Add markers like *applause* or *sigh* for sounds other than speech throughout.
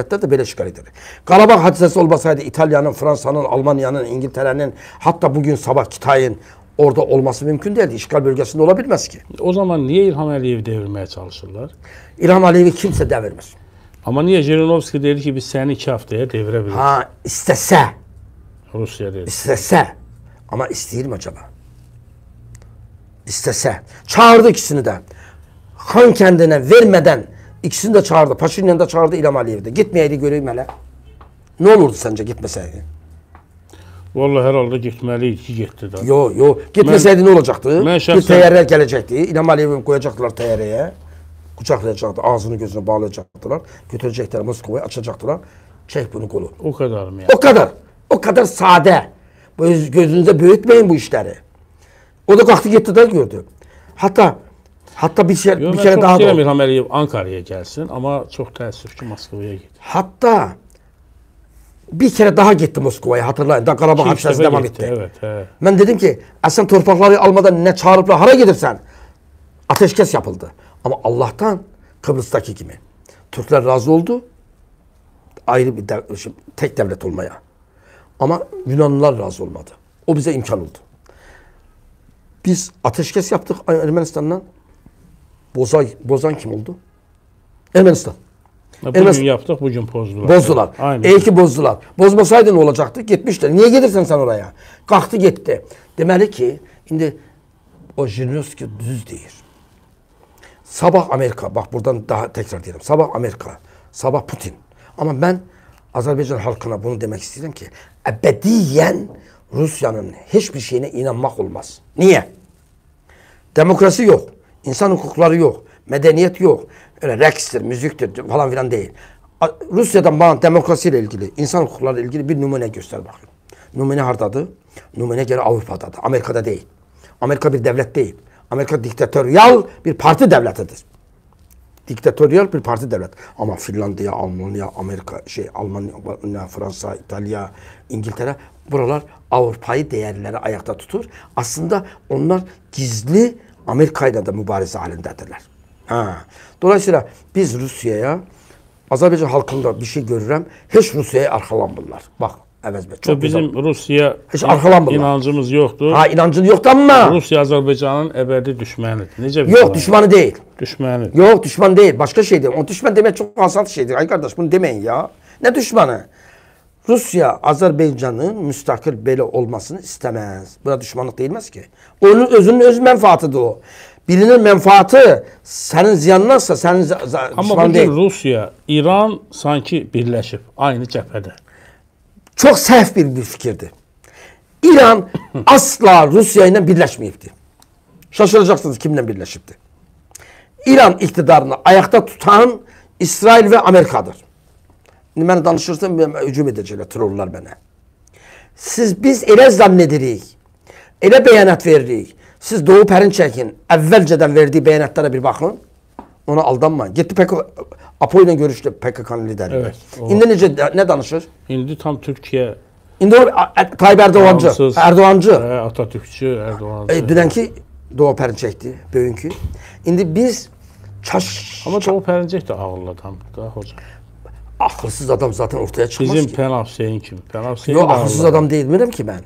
Hatta da böyle şikayet eder. Karabağ hadisesi olmasaydı İtalya'nın, Fransa'nın, Almanya'nın, İngiltere'nin hatta bugün sabah Kitay'ın orada olması mümkün değildi. İşgal bölgesinde olabilmez ki. O zaman niye İlham Aliyev'i devirmeye çalışırlar? İlham Aliyev'i kimse devirmez. Ama niye Jirinovski dedi ki biz seni iki haftaya devirebiliriz? Ha istese. Rusya dedi. İstese. Ama isteyir mi acaba? İstese. Çağırdı ikisini de. Han kendine vermeden İkisini de çağırdı. Paşinyan da çağırdı İlham Aliyev'de. Gitmeyeydi göreyim hele. Ne olurdu sence gitmeseydi? Vallahi herhalde gitmeliydi ki gitti de. Yo yo. Gitmeseydi ne olacaktı? Ben Bir teyare gelecekti. İlham Aliyev'i koyacaktılar teyareye. Kucaklayacaktı. Ağzını gözünü bağlayacaktılar. Götürecekler Moskova'ya açacaktılar. Çek bunu kolu. O kadar mı yani? O kadar. O kadar sade. Böyle gözünüze büyütmeyin bu işleri. O da kalktı gitti de gördü. Hatta Hatta bir, şey, Yo, bir kere daha da oldu. Hameliyim Ankara'ya gelsin ama çok təəssüf ki Moskova'ya gitti. Hatta bir kere daha gitti Moskova'ya hatırlayın. Da Karabağ hapşası devam etti. Evet, he. Ben dedim ki esen torpakları almadan ne çağırıp hara gidersen, ateşkes yapıldı. Ama Allah'tan Kıbrıs'taki gibi. Türkler razı oldu. Ayrı bir dev, şey, tek devlet olmaya. Ama Yunanlılar razı olmadı. O bize imkan oldu. Biz ateşkes yaptık Ermenistan'dan. Bozay, bozan kim oldu? Ermenistan. Ya bugün Ermenistan. yaptık, bugün pozdular. Bozdular. Aynen. İyi ki bozdular. Bozmasaydı ne olacaktı? Gitmişler. Niye gelirsen sen oraya? Kalktı gitti. Demeli ki, şimdi o Jirinovski düz değil. Sabah Amerika, bak buradan daha tekrar diyelim. Sabah Amerika, sabah Putin. Ama ben Azerbaycan halkına bunu demek istedim ki ebediyen Rusya'nın hiçbir şeyine inanmak olmaz. Niye? Demokrasi yok. İnsan hukukları yok. Medeniyet yok. Öyle rekstir, müziktir falan filan değil. Rusya'dan bana demokrasiyle ilgili, insan hukukları ilgili bir numune göster bakayım. Numune hardadı? Numune geri Avrupa'dadır. Amerika'da değil. Amerika bir devlet değil. Amerika diktatöryal bir parti devletidir. Diktatöryal bir parti devlet. Ama Finlandiya, Almanya, Amerika, şey Almanya, Fransa, İtalya, İngiltere buralar Avrupa'yı değerleri ayakta tutur. Aslında onlar gizli Amerika ilə də mübarizə halindədirlər. Hə. Dolayısıyla biz Rusiyaya Azərbaycan xalqında bir şey görürəm, heç Rusiyaya arxalanmırlar. Bax, əvəzmə. Çox bizim güzel. Rusiya heç arxalanmırlar. İnancımız yoxdur. Ha, inancın yoxdur amma Rusiya Azərbaycanın əbədi düşmənidir. Necə bir Yox, düşmanı deyil. Düşməni. Yox, düşman deyil, başqa şeydir. O düşmən demək çox asan şeydir. Ay qardaş, bunu deməyin ya. Nə düşmanı? Rusya Azerbaycan'ın müstakil böyle olmasını istemez. Buna düşmanlık değilmez ki. Onun özünün öz menfaatidir o. Birinin menfaati senin ziyanındansa senin Ama bugün değil. Rusya, İran sanki birleşip aynı cephede. Çok sehf bir, bir fikirdi. İran *clears throat* asla Rusya ile birleşmeyipti. Şaşıracaksınız kimle birleşipti. İran iktidarını ayakta tutan İsrail ve Amerika'dır. İndi mən danışırsam hücum edəcəklər trolllar mənə. Siz biz elə zənn edirik. Elə bəyanat veririk. Siz Doğu Pərin çəkin. Əvvəlcədən verdiyi bəyanatlara bir baxın. Ona aldanmayın. Getdi PKK APO ilə görüşdü PKK-nın lideri. Evet, o. İndi necə nə danışır? İndi tam Türkiyə İndi o Tayyip Erdoğancı, Erdoğancı. Hə, Atatürkçü, Erdoğancı. E, dünənki Doğu Pərincəkdir, bugünkü. İndi biz çaş Amma Doğu Pərincək də ağırladı da, hocam. Axılsız adam zaten ortaya çıxmaz Bizim ki. Bizim Pənah Hüseyin kimi. Pənah Hüseyin Yox, axılsız adam var. deyilmirəm ki mən.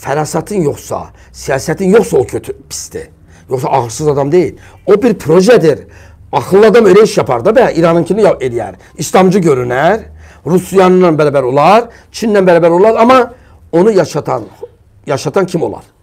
Fərasətin yoxsa, siyasətin yoxsa o kötü pisdir. Yoxsa ağılsız adam deyil. O bir projedir. Axıllı adam elə iş yapar da, bə, İranınkini eləyər. İslamcı görünər, Rusiyanla bərabər olar, Çinlə bərabər olar, amma onu yaşatan, yaşatan kim olar?